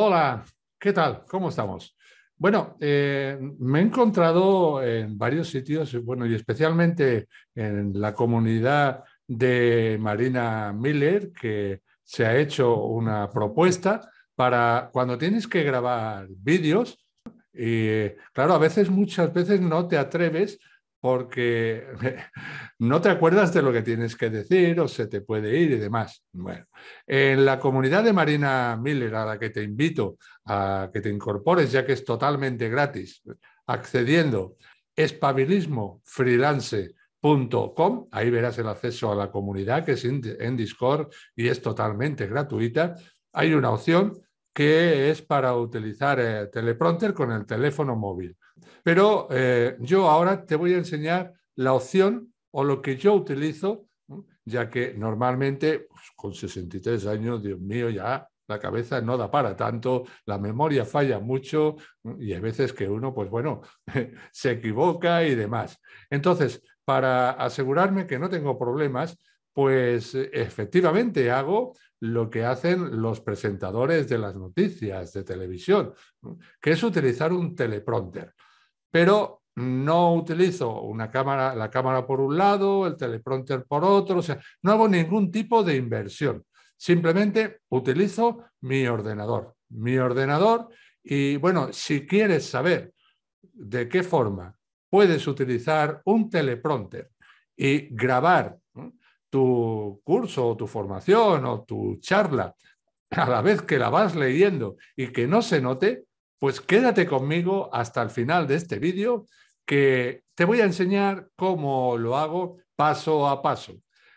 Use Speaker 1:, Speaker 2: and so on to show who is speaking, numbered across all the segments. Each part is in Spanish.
Speaker 1: Hola, ¿qué tal? ¿Cómo estamos? Bueno, eh, me he encontrado en varios sitios, bueno, y especialmente en la comunidad de Marina Miller, que se ha hecho una propuesta para cuando tienes que grabar vídeos, y claro, a veces, muchas veces no te atreves porque no te acuerdas de lo que tienes que decir o se te puede ir y demás. Bueno, en la comunidad de Marina Miller, a la que te invito a que te incorpores, ya que es totalmente gratis, accediendo espabilismofreelance.com, ahí verás el acceso a la comunidad que es en Discord y es totalmente gratuita. Hay una opción que es para utilizar eh, teleprompter con el teléfono móvil pero eh, yo ahora te voy a enseñar la opción o lo que yo utilizo, ya que normalmente pues, con 63 años, Dios mío, ya la cabeza no da para tanto, la memoria falla mucho y hay veces que uno, pues bueno, se equivoca y demás. Entonces, para asegurarme que no tengo problemas, pues efectivamente hago lo que hacen los presentadores de las noticias de televisión, que es utilizar un teleprompter pero no utilizo una cámara, la cámara por un lado, el teleprompter por otro, o sea, no hago ningún tipo de inversión. Simplemente utilizo mi ordenador, mi ordenador y bueno, si quieres saber de qué forma puedes utilizar un teleprompter y grabar tu curso o tu formación o tu charla a la vez que la vas leyendo y que no se note, pues quédate conmigo hasta el final de este vídeo que te voy a enseñar cómo lo hago paso a paso.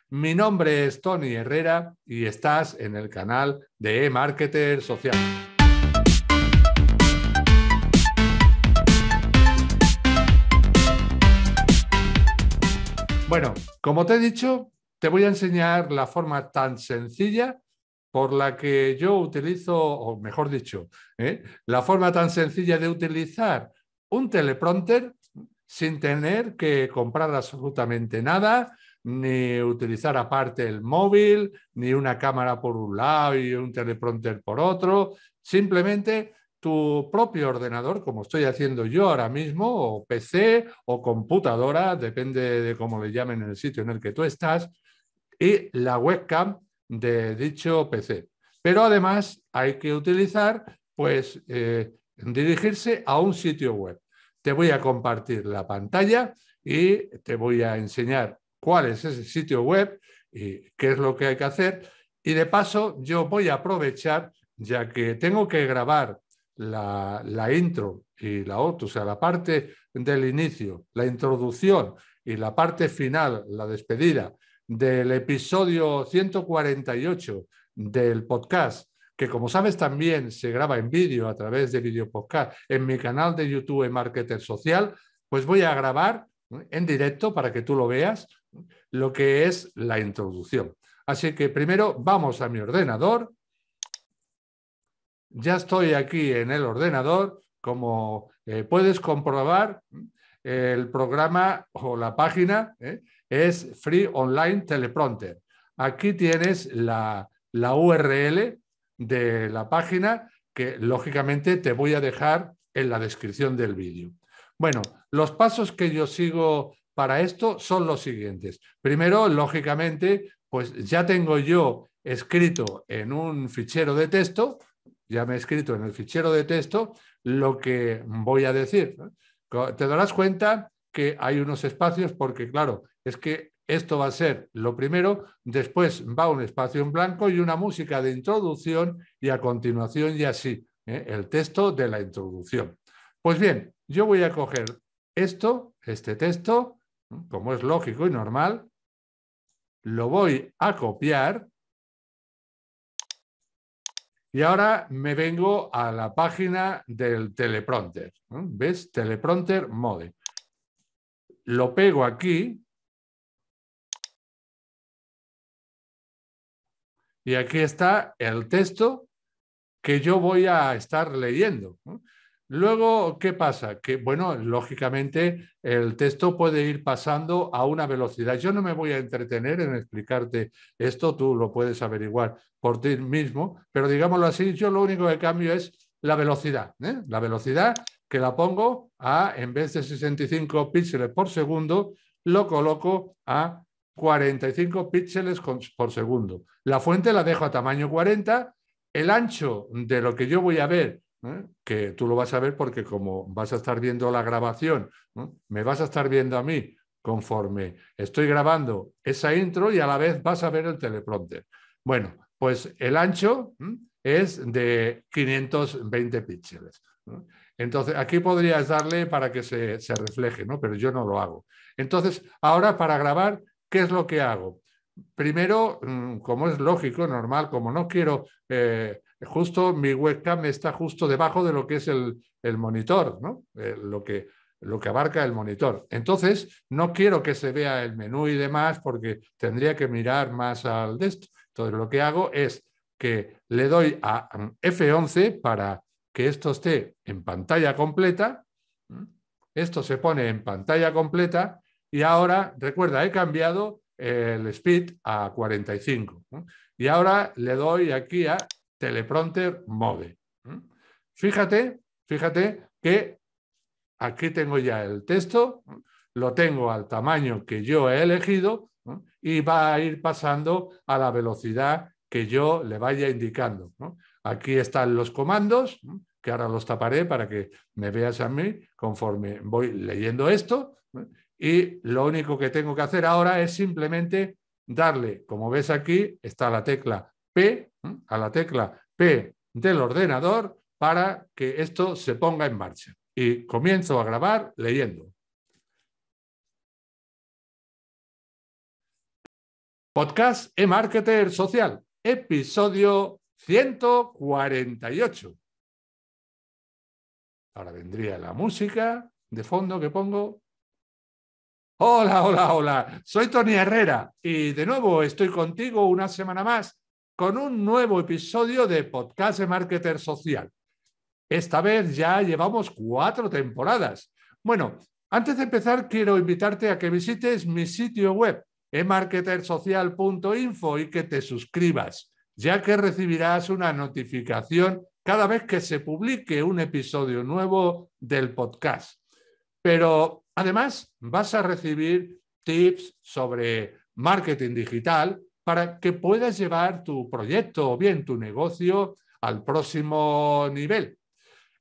Speaker 1: Mi nombre es Tony Herrera y estás en el canal de e Marketer Social. Bueno, como te he dicho, te voy a enseñar la forma tan sencilla por la que yo utilizo, o mejor dicho, ¿eh? la forma tan sencilla de utilizar un teleprompter sin tener que comprar absolutamente nada, ni utilizar aparte el móvil, ni una cámara por un lado y un teleprompter por otro. Simplemente tu propio ordenador, como estoy haciendo yo ahora mismo, o PC o computadora, depende de cómo le llamen en el sitio en el que tú estás, y la webcam de dicho PC. Pero además hay que utilizar, pues, eh, dirigirse a un sitio web. Te voy a compartir la pantalla y te voy a enseñar cuál es ese sitio web y qué es lo que hay que hacer. Y de paso, yo voy a aprovechar, ya que tengo que grabar la, la intro y la otra, o sea, la parte del inicio, la introducción y la parte final, la despedida del episodio 148 del podcast, que como sabes también se graba en vídeo a través de video podcast en mi canal de YouTube Marketer Social, pues voy a grabar en directo para que tú lo veas lo que es la introducción. Así que primero vamos a mi ordenador. Ya estoy aquí en el ordenador. Como eh, puedes comprobar, el programa o la página ¿eh? es Free Online Teleprompter. Aquí tienes la, URL de la página que lógicamente te voy a dejar en la descripción del vídeo. Bueno, los pasos que yo sigo para esto son los siguientes. Primero, lógicamente, pues ya tengo yo escrito en un fichero de texto, ya me he escrito en el fichero de texto lo que voy a decir. Te darás cuenta que hay unos espacios, porque claro, es que esto va a ser lo primero, después va un espacio en blanco y una música de introducción y a continuación y así, ¿eh? el texto de la introducción. Pues bien, yo voy a coger esto, este texto, como es lógico y normal, lo voy a copiar y ahora me vengo a la página del teleprompter. ¿Ves? Teleprompter Mode lo pego aquí y aquí está el texto que yo voy a estar leyendo. Luego, ¿qué pasa? Que, bueno, lógicamente el texto puede ir pasando a una velocidad. Yo no me voy a entretener en explicarte esto, tú lo puedes averiguar por ti mismo, pero digámoslo así, yo lo único que cambio es la velocidad. ¿eh? La velocidad que la pongo a, en vez de 65 píxeles por segundo, lo coloco a 45 píxeles por segundo. La fuente la dejo a tamaño 40. El ancho de lo que yo voy a ver, ¿eh? que tú lo vas a ver porque como vas a estar viendo la grabación, me vas a estar viendo a mí conforme estoy grabando esa intro y a la vez vas a ver el teleprompter. Bueno, pues el ancho es de 520 píxeles. Entonces, aquí podrías darle para que se, refleje, ¿no? Pero yo no lo hago. Entonces, ahora para grabar, ¿qué es lo que hago? Primero, mm, como es lógico, normal, como no quiero, eh, justo mi webcam está justo debajo de lo que es el, el monitor, ¿no? Eh, lo, que, lo que abarca el monitor. Entonces, no quiero que se vea el menú y demás porque tendría que mirar más al de esto. Entonces, lo que hago es que le doy a mm, F11 para que esto esté en pantalla completa. Esto se pone en pantalla completa y ahora, recuerda, he cambiado el speed a 45. Y ahora le doy aquí a teleprompter mode. Fíjate, fíjate que aquí tengo ya el texto, lo tengo al tamaño que yo he elegido y va a ir pasando a la velocidad que yo le vaya indicando. Aquí están los comandos, que ahora los taparé para que me veas a mí conforme voy leyendo esto. Y lo único que tengo que hacer ahora es simplemente darle, como ves aquí, está la tecla P, a la tecla P del ordenador para que esto se ponga en marcha. Y comienzo a grabar leyendo. Podcast e-Marketer Social, episodio 148. Ahora vendría la música de fondo que pongo. Hola, hola, hola. Soy Tony Herrera y de nuevo estoy contigo una semana más con un nuevo episodio de Podcast de Marketer Social. Esta vez ya llevamos cuatro temporadas. Bueno, antes de empezar quiero invitarte a que visites mi sitio web, emarketersocial.info y que te suscribas ya que recibirás una notificación cada vez que se publique un episodio nuevo del podcast. Pero además vas a recibir tips sobre marketing digital para que puedas llevar tu proyecto o bien tu negocio al próximo nivel.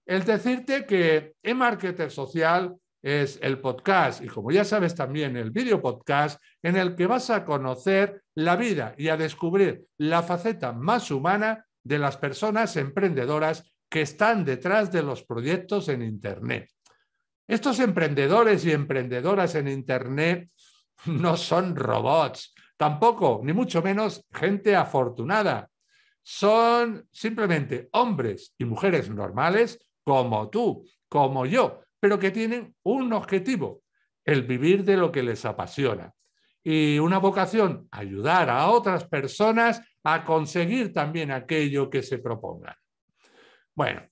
Speaker 1: El decirte que marketer Social es el podcast y como ya sabes también el video podcast en el que vas a conocer la vida y a descubrir la faceta más humana de las personas emprendedoras que están detrás de los proyectos en Internet. Estos emprendedores y emprendedoras en Internet no son robots, tampoco, ni mucho menos gente afortunada. Son simplemente hombres y mujeres normales como tú, como yo, pero que tienen un objetivo, el vivir de lo que les apasiona. Y una vocación, ayudar a otras personas a conseguir también aquello que se propongan. Bueno,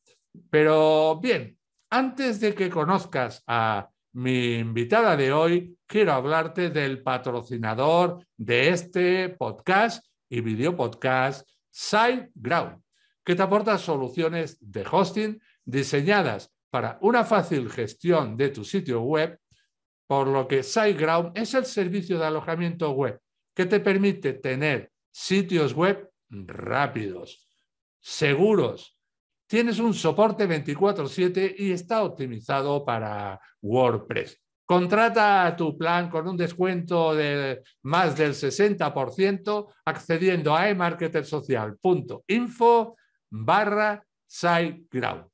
Speaker 1: pero bien, antes de que conozcas a mi invitada de hoy, quiero hablarte del patrocinador de este podcast y videopodcast, podcast, SiteGround, que te aporta soluciones de hosting diseñadas para una fácil gestión de tu sitio web, por lo que SiteGround es el servicio de alojamiento web que te permite tener sitios web rápidos, seguros. Tienes un soporte 24/7 y está optimizado para WordPress. Contrata tu plan con un descuento de más del 60% accediendo a emarketersocial.info barra SiteGround.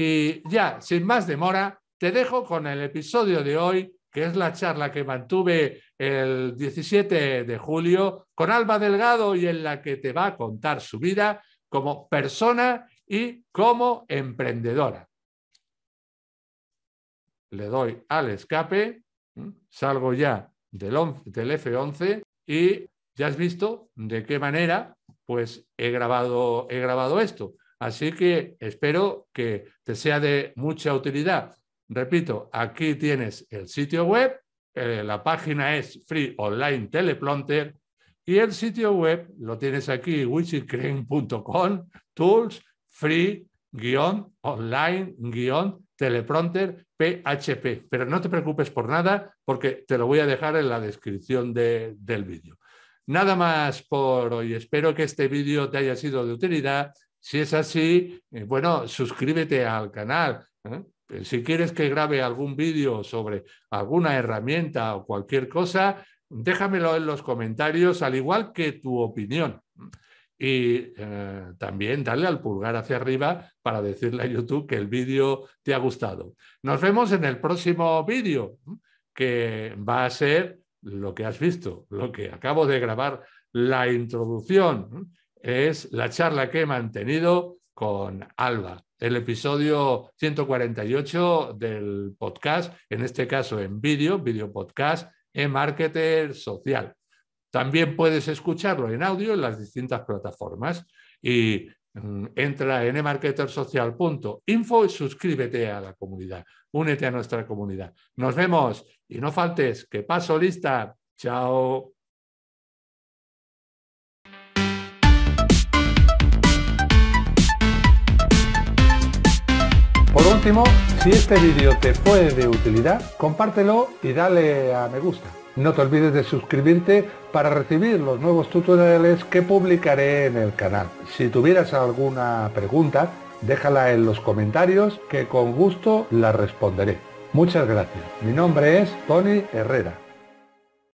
Speaker 1: Y ya, sin más demora, te dejo con el episodio de hoy, que es la charla que mantuve el 17 de julio con Alba Delgado y en la que te va a contar su vida como persona y como emprendedora. Le doy al escape, salgo ya del, F11 y ya has visto de qué manera pues he grabado esto. Así que espero que te sea de mucha utilidad. Repito, aquí tienes el sitio web, eh, la página es Free Online Teleprompter y el sitio web lo tienes aquí, wichicrane.com, tools, free, online, guión, teleprompter, PHP. Pero no te preocupes por nada porque te lo voy a dejar en la descripción del vídeo. Nada más por hoy. Espero que este vídeo te haya sido de utilidad si es así, eh, bueno, suscríbete al canal. ¿eh? Eh, si quieres que grabe algún vídeo sobre alguna herramienta o cualquier cosa, déjamelo en los comentarios, al igual que tu opinión. Y también dale al pulgar hacia arriba para decirle a YouTube que el vídeo te ha gustado. Nos vemos en el próximo vídeo, que va a ser lo que has visto, lo que acabo de grabar, la introducción es la charla que he mantenido con Alba, el episodio 148 del podcast, en este caso en vídeo, video podcast, en marketer social. También puedes escucharlo en audio en las distintas plataformas y mm, entra en emarketersocial.info y suscríbete a la comunidad, únete a nuestra comunidad. Nos vemos y no faltes, que paso lista. Chao. último, si este vídeo te fue de utilidad, compártelo y dale a me gusta. No te olvides de suscribirte para recibir los nuevos tutoriales que publicaré en el canal. Si tuvieras alguna pregunta, déjala en los comentarios que con gusto la responderé. Muchas gracias. Mi nombre es Tony Herrera.